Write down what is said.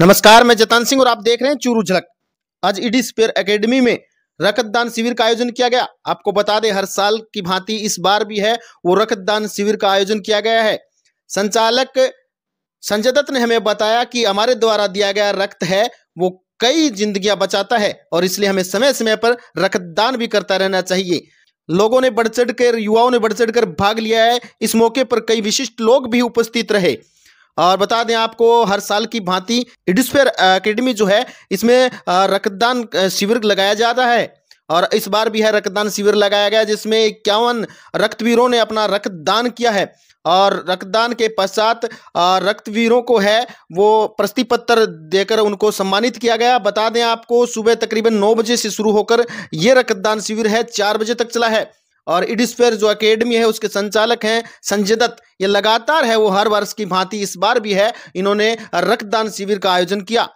नमस्कार मैं जतन सिंह और आप देख रहे हैं चूरू झलक आज ईडी स्पेयर एकेडमी में रक्तदान शिविर का आयोजन किया गया आपको बता दें हर साल की भांति इस बार भी है वो रक्तदान शिविर का आयोजन किया गया है संचालक संजय दत्त ने हमें बताया कि हमारे द्वारा दिया गया रक्त है वो कई जिंदगियां बचाता है और इसलिए हमें समय समय पर रक्तदान भी करता रहना चाहिए लोगों ने बढ़ चढ़ कर युवाओं ने बढ़ चढ़ कर भाग लिया है इस मौके पर कई विशिष्ट लोग भी उपस्थित रहे और बता दें आपको हर साल की भांति इडस्फेयर एकेडमी जो है इसमें रक्तदान शिविर लगाया जाता है और इस बार भी है रक्तदान शिविर लगाया गया जिसमें इक्यावन रक्तवीरों ने अपना रक्तदान किया है और रक्तदान के पश्चात रक्तवीरों को है वो प्रस्ति पत्र देकर उनको सम्मानित किया गया बता दें आपको सुबह तकरीबन नौ बजे से शुरू होकर ये रक्तदान शिविर है चार बजे तक चला है और इडिस्फेयर जो अकेडमी है उसके संचालक हैं संजय दत्त ये लगातार है वो हर वर्ष की भांति इस बार भी है इन्होंने रक्तदान शिविर का आयोजन किया